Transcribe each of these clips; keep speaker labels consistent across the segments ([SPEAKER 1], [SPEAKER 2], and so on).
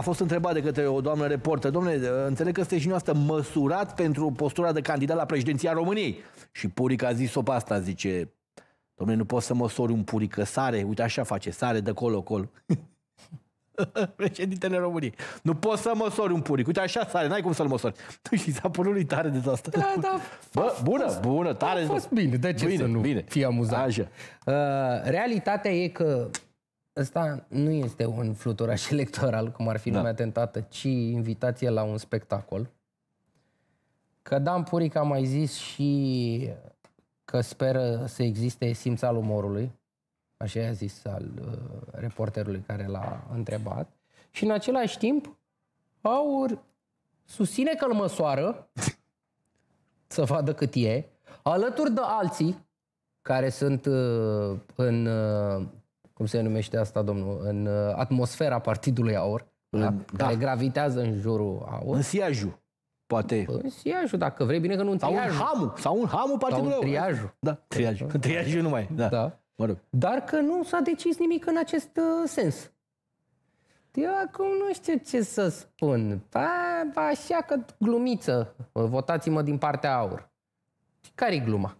[SPEAKER 1] a fost întrebat de către o doamnă reporter, domnule, înțeleg că sunteți și noastră măsurat pentru postura de candidat la președinția României. Și Puric a zis-o pe asta, zice, domnule, nu poți să măsori un purică sare, uite așa face, sare de colo-colo. Președintele României. Nu poți să măsori un puric. Uite, așa sare, n-ai cum să-l măsori. și s-a părut lui tare de asta. Da, da. Bă, bună, fost, bună, tare. A fost bine, de ce bine, să nu bine. fii amuzat? Așa.
[SPEAKER 2] Uh, realitatea e că ăsta nu este un fluturaș electoral, cum ar fi da. lumea tentată, ci invitație la un spectacol. Că Dan Puric a mai zis și că speră să existe simț al umorului, așa i-a zis al uh, reporterului care l-a întrebat, și în același timp Aur susține că îl măsoară să vadă cât e, alături de alții care sunt uh, în uh, cum se numește asta, domnul, în uh, atmosfera partidului AUR, da, da. care gravitează în jurul AUR. În siaju, poate. În siaju,
[SPEAKER 1] dacă vrei, bine că nu în triajul. Sau un hamu, sau un hamu partidului AUR. triajul. Da, triajul. În Triajul numai, da. da. Mă rog.
[SPEAKER 2] Dar că nu s-a decis nimic în acest uh, sens. Eu acum nu știu ce să spun. A, așa că glumiță. Uh, votați-mă
[SPEAKER 1] din partea AUR. Care-i gluma?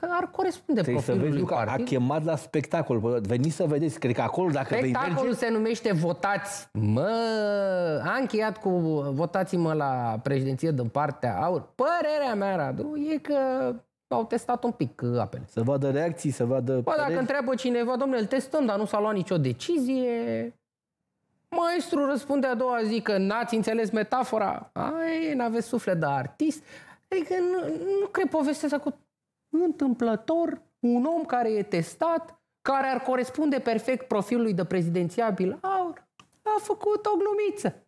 [SPEAKER 2] că ar corespunde Trebuie profilului să vezi, Luca, partid. a chemat
[SPEAKER 1] la spectacol. Veniți să vedeți. Cred că acolo, dacă Spectacolul vei
[SPEAKER 2] merge... se numește Votați. Mă, a încheiat cu votați-mă la președinție din partea aur. Părerea mea, Radu, e că au testat un pic uh, apele. Să vadă reacții, să vadă... Bă, păreri. dacă întreabă cineva, domnule, îl testăm, dar nu s-a luat nicio decizie. Maestru răspunde a doua zi că n-ați înțeles metafora. Ai, n-aveți suflet de artist. Adică nu, nu cred povestea asta cu întâmplător, un om care e testat, care ar corespunde perfect profilului de prezidențiabil aur, a făcut o glumiță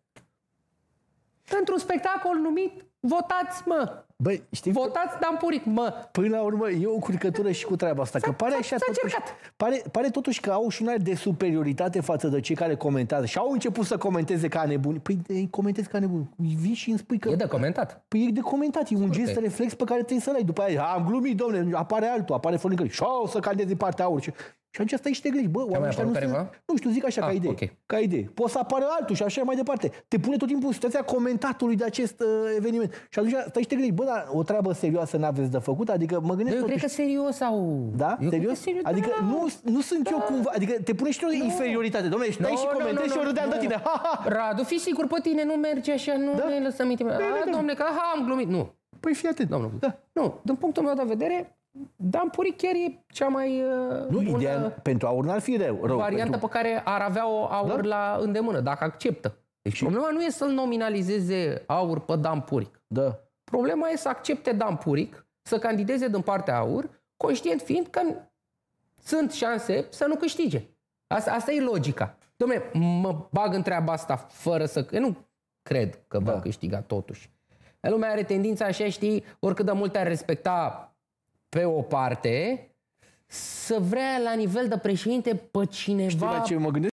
[SPEAKER 2] pentru un spectacol numit Votați,
[SPEAKER 1] mă! Băi, știi Votați dar Puric, mă! Până la urmă, e o curcătură și cu treaba asta. Că pare așa totuși, pare, pare totuși că au și un de superioritate față de cei care comentează. Și au început să comenteze ca nebuni. Păi îi comentezi ca nebuni. Vii și îmi spui că... E de comentat. Păi e de comentat. E un gest reflex pe care trebuie să-l ai. După aia, ah, am glumit, domnule, apare altul, apare fornicării. Și o oh, să candeze partea aur. Și atunci stai și te gândești, bă, oamenii ăștia nu se... Nu știu, zic așa ah, ca idee. Okay. Ca idee. Poți să apară altul și așa mai departe. Te pune tot timpul situația comentatului de acest uh, eveniment. Și atunci stai și te gândești, bă, dar o treabă serioasă n-aveți de făcut? Adică mă gândesc... Eu totuși... Da? cred
[SPEAKER 2] că serios sau...
[SPEAKER 1] Da? Eu serios?
[SPEAKER 2] serios? Adică da. nu,
[SPEAKER 1] nu sunt da. eu cumva... Adică te pune și tu no. inferioritate. Domnule, stai no, și comentezi no, no, și eu râdeam no. de tine. Ha, ha.
[SPEAKER 2] Radu, fii sigur pe tine, nu merge așa, nu da? ne lăsăm intimidare. Da, da, da. domnule, că ha, am glumit. Nu.
[SPEAKER 1] Păi fii atent. Domnul. Da.
[SPEAKER 2] Nu, din punctul meu de vedere, Dan Puri chiar e cea mai
[SPEAKER 1] uh, Nu, bună ideea pentru aur ar fi rău. rău varianta pentru...
[SPEAKER 2] pe care ar avea o aur da? la îndemână, dacă acceptă. Deci și... problema nu e să-l nominalizeze aur pe Dan Puric. Da. Problema e să accepte Dan Puric, să candideze din partea aur, conștient fiind că sunt șanse să nu câștige. Asta, asta e logica. Dom'le, mă bag în treaba asta fără să... Eu nu cred că da. va câștiga totuși. Lumea are tendința așa, știi, oricât de mult ar respecta pe o parte, să vrea la nivel de președinte pe cineva Știi la ce mă